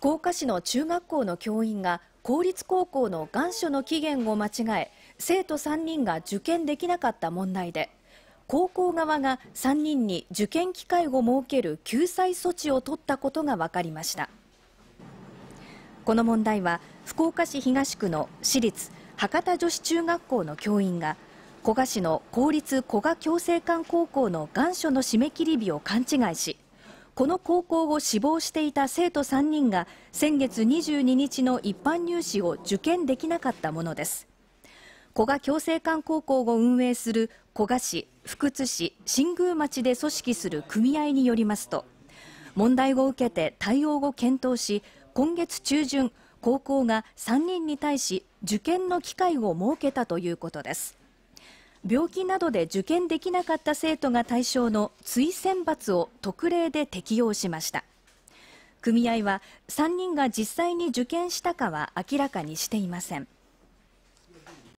福岡市の中学校の教員が公立高校の願書の期限を間違え生徒3人が受験できなかった問題で高校側が3人に受験機会を設ける救済措置を取ったことが分かりましたこの問題は福岡市東区の私立博多女子中学校の教員が古賀市の公立古賀共生館高校の願書の締め切り日を勘違いしこの高校を志望していた生徒3人が先月22日の一般入試を受験できなかったものです古賀共生館高校を運営する古賀市、福津市、新宮町で組織する組合によりますと問題を受けて対応を検討し今月中旬高校が3人に対し受験の機会を設けたということです病気などで受験できなかった生徒が対象の追選抜を特例で適用しました組合は3人が実際に受験したかは明らかにしていません